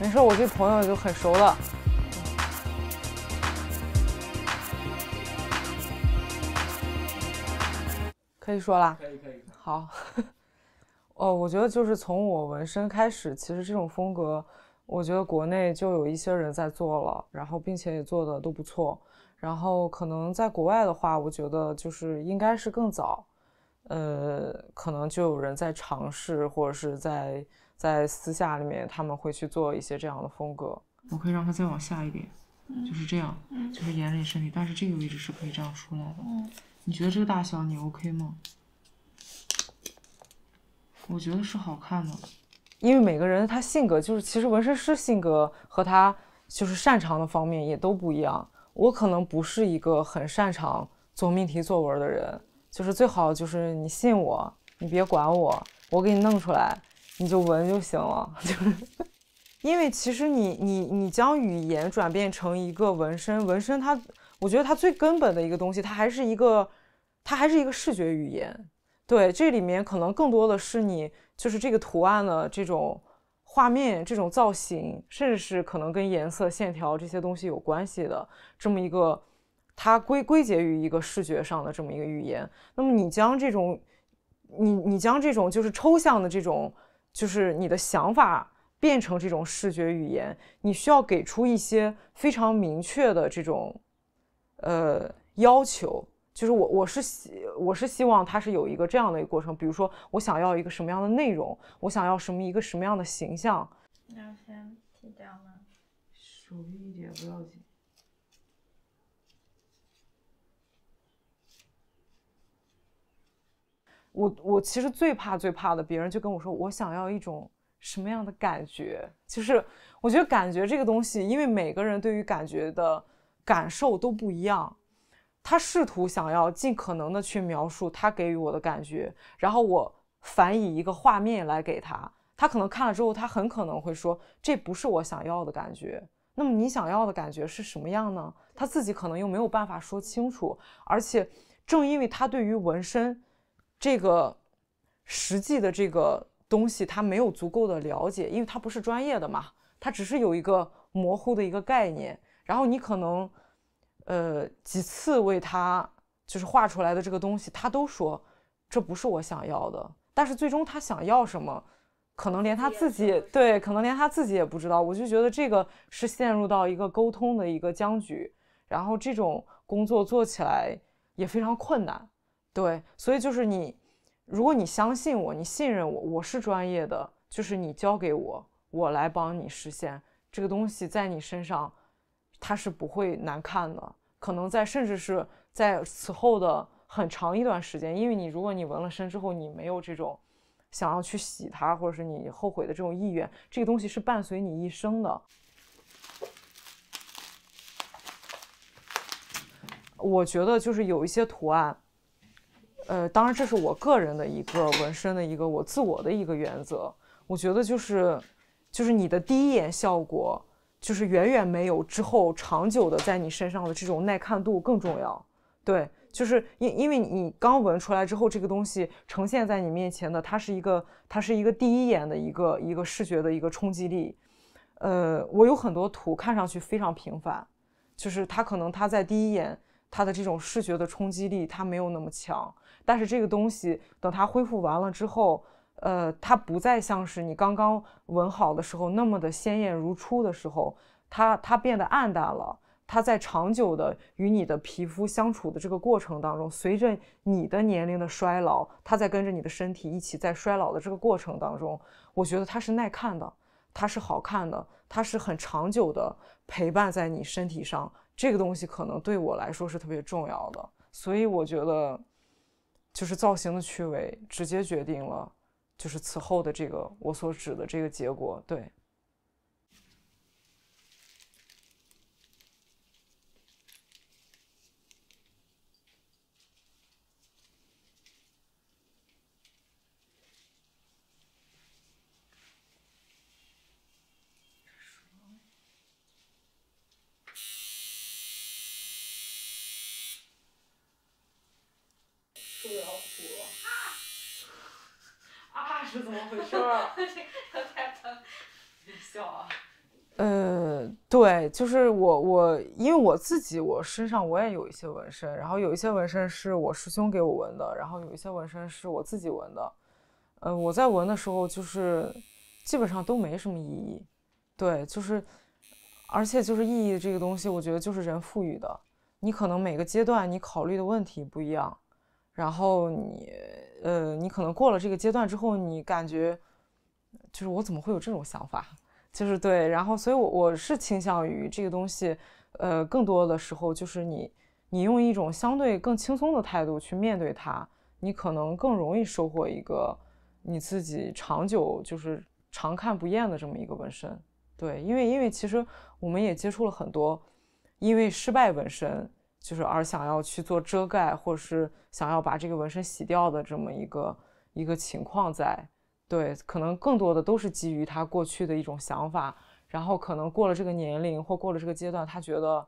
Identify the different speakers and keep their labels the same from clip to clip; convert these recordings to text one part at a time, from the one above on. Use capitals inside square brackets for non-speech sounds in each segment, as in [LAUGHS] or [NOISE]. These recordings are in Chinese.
Speaker 1: 没事，我这朋友就很熟了，可以说啦。可以可以。好。[LAUGHS] 哦，我觉得就是从我纹身开始，其实这种风格，我觉得国内就有一些人在做了，然后并且也做的都不错。然后可能在国外的话，我觉得就是应该是更早。呃，可能就有人在尝试，或者是在在私下里面，他们会去做一些这样的风格。我可以让它再往下一点，就是这样，就是沿着你身体，但是这个位置是可以这样出来的。你觉得这个大小你 OK 吗？我觉得是好看的。因为每个人他性格就是，其实纹身师性格和他就是擅长的方面也都不一样。我可能不是一个很擅长做命题作文的人。就是最好就是你信我，你别管我，我给你弄出来，你就纹就行了。[LAUGHS] 就是，因为其实你你你将语言转变成一个纹身，纹身它，我觉得它最根本的一个东西，它还是一个，它还是一个视觉语言。对，这里面可能更多的是你，就是这个图案的这种画面、这种造型，甚至是可能跟颜色、线条这些东西有关系的这么一个。它归归结于一个视觉上的这么一个语言，那么你将这种，你你将这种就是抽象的这种，就是你的想法变成这种视觉语言，你需要给出一些非常明确的这种，呃要求。就是我我是希我是希望它是有一个这样的一个过程，比如说我想要一个什么样的内容，我想要什么一个什么样的形象。那先提掉了，手一点不要紧。我我其实最怕最怕的，别人就跟我说，我想要一种什么样的感觉，就是我觉得感觉这个东西，因为每个人对于感觉的感受都不一样，他试图想要尽可能的去描述他给予我的感觉，然后我反以一个画面来给他，他可能看了之后，他很可能会说这不是我想要的感觉，那么你想要的感觉是什么样呢？他自己可能又没有办法说清楚，而且正因为他对于纹身。这个实际的这个东西，他没有足够的了解，因为他不是专业的嘛，他只是有一个模糊的一个概念。然后你可能，呃，几次为他就是画出来的这个东西，他都说这不是我想要的。但是最终他想要什么，可能连他自己对，可能连他自己也不知道。我就觉得这个是陷入到一个沟通的一个僵局，然后这种工作做起来也非常困难。对，所以就是你，如果你相信我，你信任我，我是专业的，就是你交给我，我来帮你实现这个东西在你身上，它是不会难看的。可能在甚至是在此后的很长一段时间，因为你如果你纹了身之后，你没有这种想要去洗它，或者是你后悔的这种意愿，这个东西是伴随你一生的。我觉得就是有一些图案。呃，当然，这是我个人的一个纹身的一个我自我的一个原则。我觉得就是，就是你的第一眼效果，就是远远没有之后长久的在你身上的这种耐看度更重要。对，就是因因为你刚纹出来之后，这个东西呈现在你面前的，它是一个它是一个第一眼的一个一个视觉的一个冲击力。呃，我有很多图看上去非常平凡，就是它可能它在第一眼。它的这种视觉的冲击力，它没有那么强。但是这个东西，等它恢复完了之后，呃，它不再像是你刚刚纹好的时候那么的鲜艳如初的时候，它它变得暗淡了。它在长久的与你的皮肤相处的这个过程当中，随着你的年龄的衰老，它在跟着你的身体一起在衰老的这个过程当中，我觉得它是耐看的，它是好看的，它是很长久的陪伴在你身体上。这个东西可能对我来说是特别重要的，所以我觉得，就是造型的趣味直接决定了，就是此后的这个我所指的这个结果，对。个要哭！[LAUGHS] 啊啊是怎么回事？他 [LAUGHS] 太疼！别笑啊！嗯，对，就是我我因为我自己我身上我也有一些纹身，然后有一些纹身是我师兄给我纹的，然后有一些纹身是我自己纹的。呃，我在纹的时候就是基本上都没什么意义。对，就是而且就是意义这个东西，我觉得就是人赋予的。你可能每个阶段你考虑的问题不一样。然后你，呃，你可能过了这个阶段之后，你感觉就是我怎么会有这种想法？就是对，然后所以，我我是倾向于这个东西，呃，更多的时候就是你，你用一种相对更轻松的态度去面对它，你可能更容易收获一个你自己长久就是常看不厌的这么一个纹身。对，因为因为其实我们也接触了很多，因为失败纹身。就是而想要去做遮盖，或者是想要把这个纹身洗掉的这么一个一个情况在，对，可能更多的都是基于他过去的一种想法，然后可能过了这个年龄或过了这个阶段，他觉得，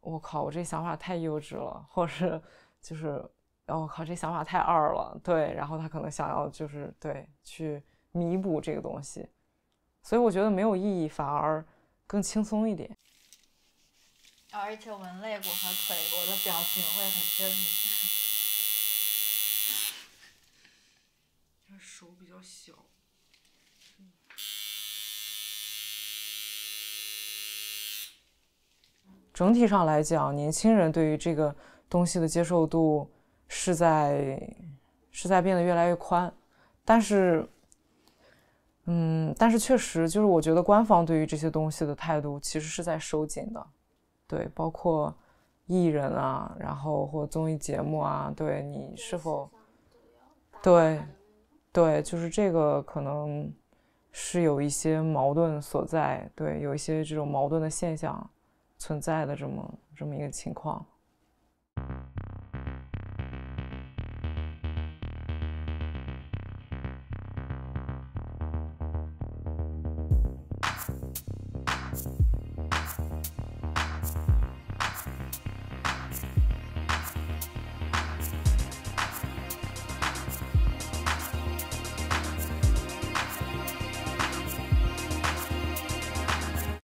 Speaker 1: 我靠，我这想法太幼稚了，或是就是，我靠，这想法太二了，对，然后他可能想要就是对去弥补这个东西，所以我觉得没有意义，反而更轻松一点。而且我们肋骨和腿，我的表情会很狰狞。[LAUGHS] 手比较小。整体上来讲，年轻人对于这个东西的接受度是在是在变得越来越宽，但是，嗯，但是确实就是，我觉得官方对于这些东西的态度其实是在收紧的。对，包括艺人啊，然后或综艺节目啊，对你是否，对，对，就是这个可能是有一些矛盾所在，对，有一些这种矛盾的现象存在的这么这么一个情况。